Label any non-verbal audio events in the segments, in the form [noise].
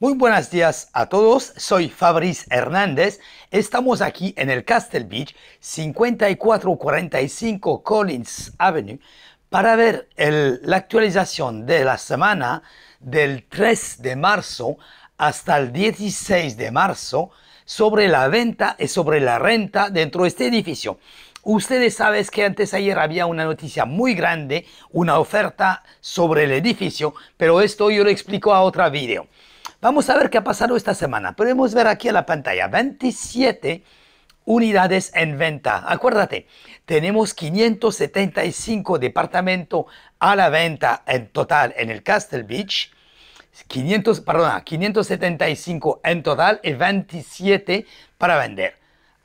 Muy buenos días a todos, soy Fabriz Hernández. Estamos aquí en el Castle Beach, 5445 Collins Avenue, para ver la actualización de la semana del 3 de marzo hasta el 16 de marzo sobre la venta y sobre la renta dentro de este edificio. Ustedes saben que antes ayer había una noticia muy grande, una oferta sobre el edificio, pero esto yo lo explico a otro video. Vamos a ver qué ha pasado esta semana. Podemos ver aquí en la pantalla 27 unidades en venta. Acuérdate, tenemos 575 departamentos a la venta en total en el Castle Beach. 500, perdona, 575 en total y 27 para vender.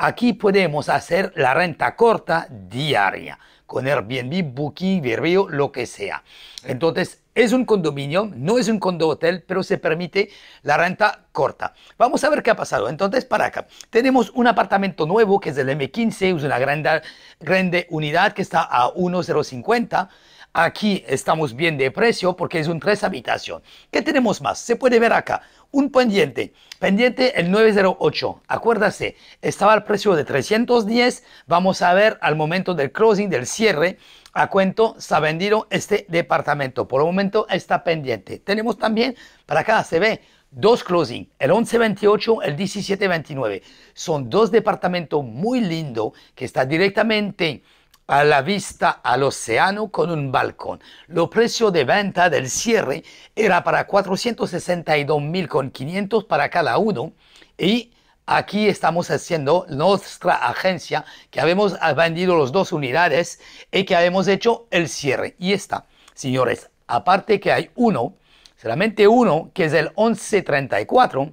Aquí podemos hacer la renta corta diaria con Airbnb, Booking, Verbeo, lo que sea. Entonces, es un condominio, no es un condo hotel, pero se permite la renta corta. Vamos a ver qué ha pasado. Entonces, para acá, tenemos un apartamento nuevo que es el M15, es una grande, grande unidad que está a 1,050. Aquí estamos bien de precio porque es un tres habitación. ¿Qué tenemos más? Se puede ver acá un pendiente. Pendiente el 908. Acuérdase, estaba al precio de 310. Vamos a ver al momento del closing, del cierre, a cuánto se ha vendido este departamento. Por el momento está pendiente. Tenemos también, para acá se ve, dos closing, el 1128, el 1729. Son dos departamentos muy lindos que están directamente a la vista al océano con un balcón. Lo precio de venta del cierre era para mil 462.500 para cada uno y aquí estamos haciendo nuestra agencia que habemos vendido las dos unidades y que habemos hecho el cierre. Y está, señores, aparte que hay uno, solamente uno, que es el 1134,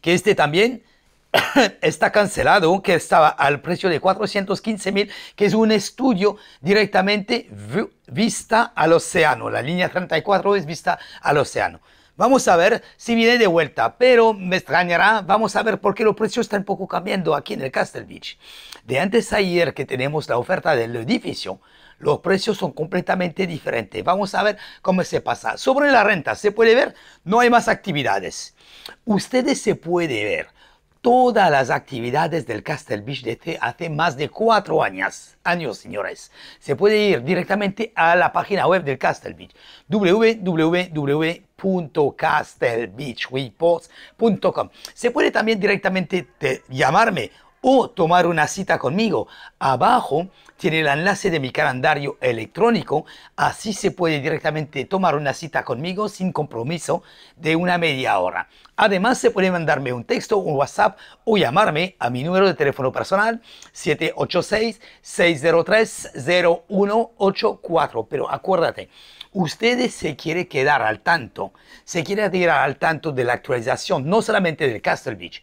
que este también [coughs] está cancelado, que estaba al precio de 415 mil, que es un estudio directamente vista al océano. La línea 34 es vista al océano. Vamos a ver si viene de vuelta, pero me extrañará. Vamos a ver por qué los precios están poco cambiando aquí en el Castle Beach. De antes ayer que tenemos la oferta del edificio, los precios son completamente diferentes. Vamos a ver cómo se pasa. Sobre la renta, se puede ver, no hay más actividades. Ustedes se puede ver todas las actividades del Castle Beach desde hace más de cuatro años. Años, señores. Se puede ir directamente a la página web del Castle Beach, www.castlebeachreports.com. Se puede también directamente llamarme o tomar una cita conmigo. Abajo tiene el enlace de mi calendario electrónico, así se puede directamente tomar una cita conmigo sin compromiso de una media hora. Además, se puede mandarme un texto, un WhatsApp o llamarme a mi número de teléfono personal 786-603-0184. Pero acuérdate, ustedes se quiere quedar al tanto, se quiere quedar al tanto de la actualización, no solamente del Castle Beach,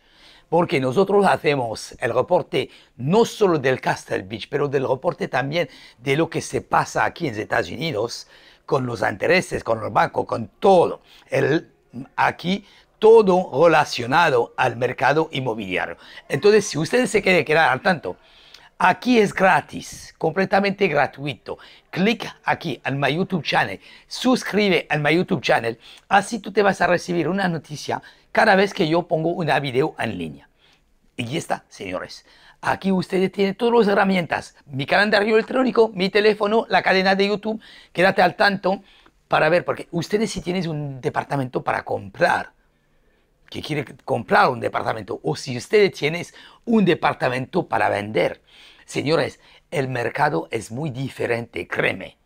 porque nosotros hacemos el reporte no solo del Castle Beach, pero del reporte también de lo que se pasa aquí en Estados Unidos con los intereses, con los bancos, con todo. El, aquí todo relacionado al mercado inmobiliario. Entonces, si ustedes se quieren quedar al tanto, Aquí es gratis, completamente gratuito. Clic aquí en mi YouTube channel, suscribe a mi YouTube channel, así tú te vas a recibir una noticia cada vez que yo pongo una video en línea. Y ya está, señores. Aquí ustedes tienen todas las herramientas. Mi calendario electrónico, mi teléfono, la cadena de YouTube. Quédate al tanto para ver, porque ustedes si tienen un departamento para comprar, que quiere comprar un departamento, o si ustedes tienen un departamento para vender, señores, el mercado es muy diferente, créeme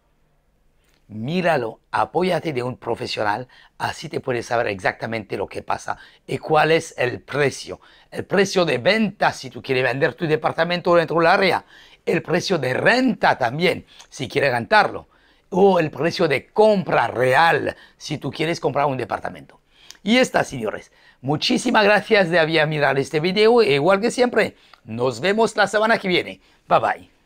míralo, apóyate de un profesional, así te puedes saber exactamente lo que pasa y cuál es el precio. El precio de venta si tú quieres vender tu departamento dentro del área, el precio de renta también si quieres rentarlo, o el precio de compra real si tú quieres comprar un departamento. Y está, señores. Muchísimas gracias de haber mirado este video. Igual que siempre, nos vemos la semana que viene. Bye bye.